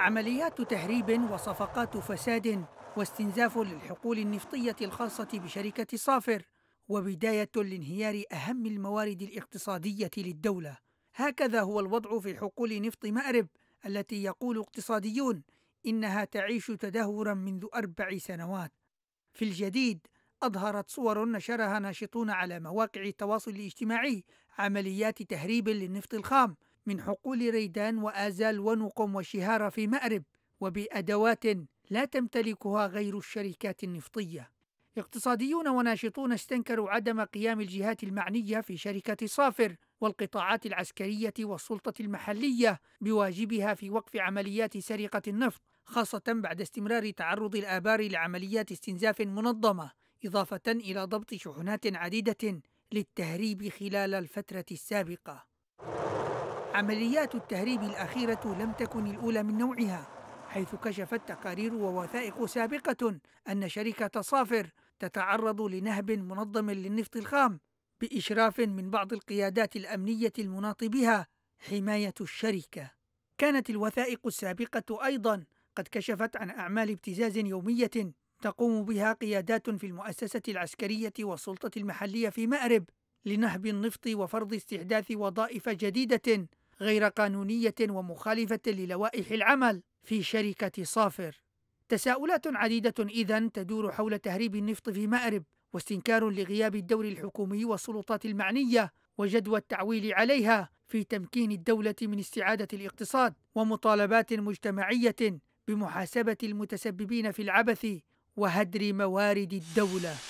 عمليات تهريب وصفقات فساد واستنزاف للحقول النفطية الخاصة بشركة صافر وبداية لانهيار أهم الموارد الاقتصادية للدولة هكذا هو الوضع في حقول نفط مأرب التي يقول اقتصاديون إنها تعيش تدهورا منذ أربع سنوات في الجديد أظهرت صور نشرها ناشطون على مواقع التواصل الاجتماعي عمليات تهريب للنفط الخام من حقول ريدان وآزال ونقم وشهارة في مأرب وبأدوات لا تمتلكها غير الشركات النفطية اقتصاديون وناشطون استنكروا عدم قيام الجهات المعنية في شركة صافر والقطاعات العسكرية والسلطة المحلية بواجبها في وقف عمليات سرقة النفط خاصة بعد استمرار تعرض الآبار لعمليات استنزاف منظمة إضافة إلى ضبط شحنات عديدة للتهريب خلال الفترة السابقة عمليات التهريب الأخيرة لم تكن الأولى من نوعها حيث كشفت تقارير ووثائق سابقة أن شركة صافر تتعرض لنهب منظم للنفط الخام بإشراف من بعض القيادات الأمنية المناط بها حماية الشركة كانت الوثائق السابقة أيضا قد كشفت عن أعمال ابتزاز يومية تقوم بها قيادات في المؤسسة العسكرية والسلطة المحلية في مأرب لنهب النفط وفرض استحداث وظائف جديدة غير قانونية ومخالفة للوائح العمل في شركة صافر. تساؤلات عديدة إذا تدور حول تهريب النفط في مأرب واستنكار لغياب الدور الحكومي والسلطات المعنية وجدوى التعويل عليها في تمكين الدولة من استعادة الاقتصاد ومطالبات مجتمعية بمحاسبة المتسببين في العبث وهدر موارد الدولة